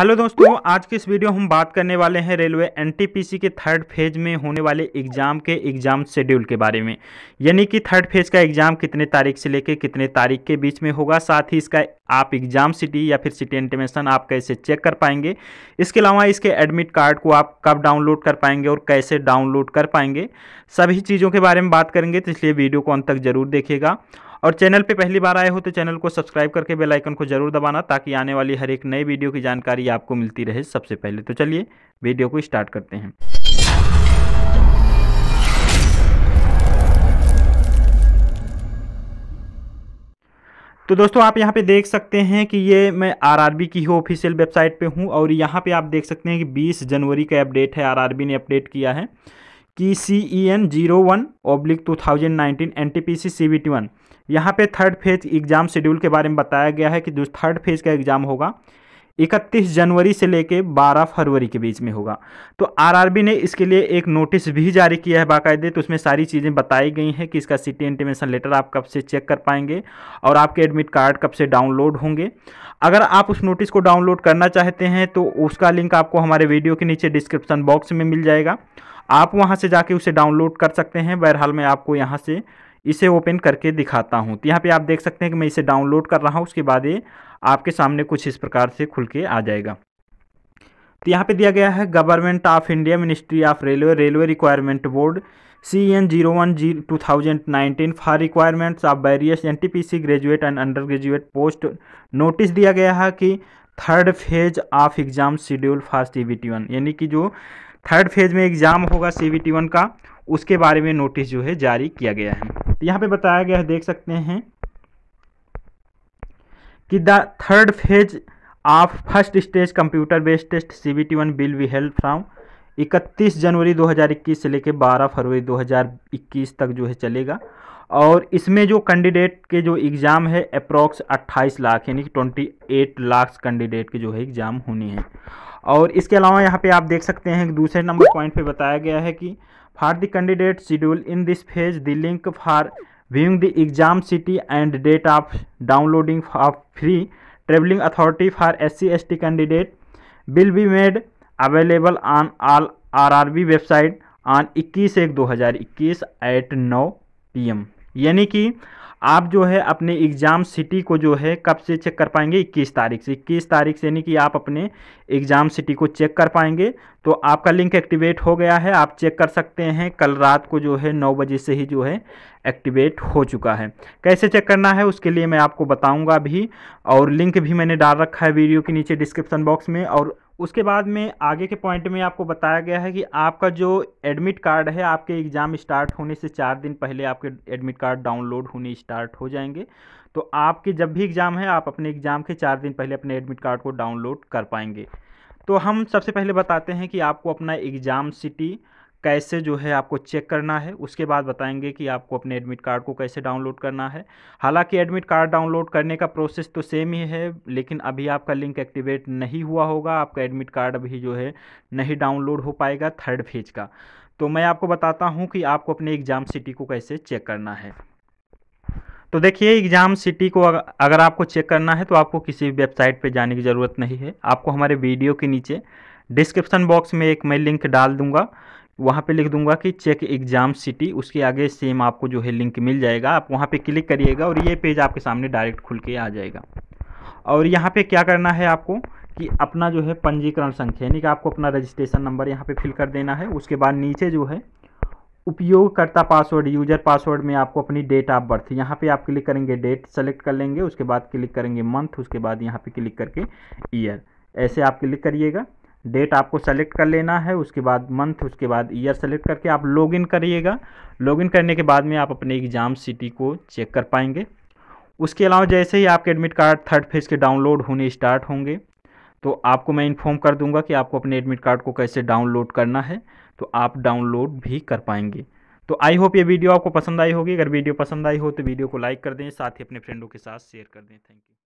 hello दोस्तों आज के इस वीडियो हम बात करने वाले हैं रेलवे एनटीपीसी के थर्ड फेज में होने वाले एग्जाम के एग्जाम शेड्यूल के बारे में यानी कि थर्ड फेज का एग्जाम कितने तारीख से लेकर कितने तारीख के बीच में होगा साथ ही इसका आप एग्जाम सिटी या फिर सिटी इंटीमेशन आप कैसे चेक कर पाएंगे इसके अलावा इसके एडमिट कार्ड को आप कब डाउनलोड कर पाएंगे और कैसे डाउनलोड कर पाएंगे सभी चीज़ों के बारे में बात करेंगे तो इसलिए वीडियो को अंत तक जरूर देखेगा और चैनल पे पहली बार आए हो तो चैनल को सब्सक्राइब करके बेल आइकन को जरूर दबाना ताकि आने वाली हर एक नई वीडियो की जानकारी आपको मिलती रहे सबसे पहले तो चलिए वीडियो को स्टार्ट करते हैं तो दोस्तों आप यहाँ पे देख सकते हैं कि ये मैं आरआरबी की ही ऑफिशियल वेबसाइट पे हूँ और यहाँ पे आप देख सकते हैं कि 20 जनवरी का अपडेट है आरआरबी ने अपडेट किया है की C E N zero one oblique two thousand nineteen N T P C C B T one यहाँ पर थर्ड फेज एग्ज़ाम शेड्यूल के बारे में बताया गया है कि जो थर्ड फेज़ का एग्ज़ाम होगा इकतीस जनवरी से लेकर 12 फरवरी के बीच में होगा तो आरआरबी ने इसके लिए एक नोटिस भी जारी किया है बाकायदे तो उसमें सारी चीज़ें बताई गई हैं कि इसका सिटी इंटीमेशन लेटर आप कब से चेक कर पाएंगे और आपके एडमिट कार्ड कब से डाउनलोड होंगे अगर आप उस नोटिस को डाउनलोड करना चाहते हैं तो उसका लिंक आपको हमारे वीडियो के नीचे डिस्क्रिप्सन बॉक्स में मिल जाएगा आप वहाँ से जाके उसे डाउनलोड कर सकते हैं बहरहाल मैं आपको यहाँ से इसे ओपन करके दिखाता हूँ तो यहाँ पे आप देख सकते हैं कि मैं इसे डाउनलोड कर रहा हूँ उसके बाद ये आपके सामने कुछ इस प्रकार से खुल के आ जाएगा तो यहाँ पे दिया गया है government of India ministry of railway railway requirement board C N zero one G two thousand nineteen for requirements of various N T P C graduate and undergraduate post notice दिया गया है कि third phase of exam schedule for C B T one यानी कि जो third phase में exam होगा सी one का उसके बारे में नोटिस जो है जारी किया गया है तो यहाँ पे बताया गया है देख सकते हैं कि the third phase of first stage computer based test C one will be held from इकतीस जनवरी 2021 से लेकर 12 फरवरी 2021 तक जो है चलेगा और इसमें जो कैंडिडेट के जो एग्ज़ाम है अप्रॉक्स 28 लाख यानी कि एट लाख कैंडिडेट के जो है एग्ज़ाम होने हैं और इसके अलावा यहाँ पे आप देख सकते हैं दूसरे नंबर पॉइंट पे बताया गया है कि for the candidate schedule in this phase the link for viewing the exam city and date of downloading of free travelling authority for S C candidate will be made available on all RRB website on 21 एक 2021 eight नौ PM यानी कि आप जो है अपने exam city को जो है कब से चेक कर पाएंगे 21 तारीख से 21 तारीख से यानी कि आप अपने एग्ज़ाम सिटी को चेक कर पाएंगे तो आपका लिंक एक्टिवेट हो गया है आप चेक कर सकते हैं कल रात को जो है नौ बजे से ही जो है एक्टिवेट हो चुका है कैसे चेक करना है उसके लिए मैं आपको बताऊँगा भी और लिंक भी मैंने डाल रखा है वीडियो के नीचे डिस्क्रिप्सन बॉक्स में और उसके बाद में आगे के पॉइंट में आपको बताया गया है कि आपका जो एडमिट कार्ड है आपके एग्ज़ाम स्टार्ट होने से चार दिन पहले आपके एडमिट कार्ड डाउनलोड होने स्टार्ट हो जाएंगे तो आपके जब भी एग्ज़ाम है आप अपने एग्ज़ाम के चार दिन पहले अपने एडमिट कार्ड को डाउनलोड कर पाएंगे तो हम सबसे पहले बताते हैं कि आपको अपना एग्ज़ाम सिटी कैसे जो है आपको चेक करना है उसके बाद बताएंगे कि आपको अपने एडमिट कार्ड को कैसे डाउनलोड करना है हालांकि एडमिट कार्ड डाउनलोड करने का प्रोसेस तो सेम ही है लेकिन अभी आपका लिंक एक्टिवेट नहीं हुआ होगा आपका एडमिट कार्ड अभी जो है नहीं डाउनलोड हो पाएगा थर्ड फेज का तो मैं आपको बताता हूँ कि आपको अपने एग्ज़ाम सिटी को कैसे चेक करना है तो देखिए एग्ज़ाम सिटी को अगर आपको चेक करना है तो आपको किसी वेबसाइट पर जाने की ज़रूरत नहीं है आपको हमारे वीडियो के नीचे डिस्क्रिप्शन बॉक्स में एक मैं लिंक डाल दूंगा वहाँ पे लिख दूंगा कि चेक एग्ज़ाम सिटी उसके आगे सेम आपको जो है लिंक मिल जाएगा आप वहाँ पे क्लिक करिएगा और ये पेज आपके सामने डायरेक्ट खुल के आ जाएगा और यहाँ पे क्या करना है आपको कि अपना जो है पंजीकरण संख्या यानी कि आपको अपना रजिस्ट्रेशन नंबर यहाँ पे फिल कर देना है उसके बाद नीचे जो है उपयोगकर्ता पासवर्ड यूजर पासवर्ड में आपको अपनी डेट ऑफ बर्थ यहाँ पे आप क्लिक करेंगे डेट सेलेक्ट कर लेंगे उसके बाद क्लिक करेंगे मंथ उसके बाद यहाँ पे क्लिक करके ईयर ऐसे आप क्लिक करिएगा डेट आपको सेलेक्ट कर लेना है उसके बाद मंथ उसके बाद ईयर सेलेक्ट करके आप लॉगिन करिएगा लॉगिन करने के बाद में आप अपने एग्ज़ाम सिटी को चेक कर पाएंगे उसके अलावा जैसे ही आपके एडमिट कार्ड थर्ड फेज़ के डाउनलोड होने स्टार्ट होंगे तो आपको मैं इन्फॉर्म कर दूंगा कि आपको अपने एडमिट कार्ड को कैसे डाउनलोड करना है तो आप डाउनलोड भी कर पाएंगे तो आई होप ये वीडियो आपको पसंद आई होगी अगर वीडियो पसंद आई हो तो वीडियो को लाइक कर दें साथ ही अपने फ्रेंडों के साथ शेयर कर दें थैंक यू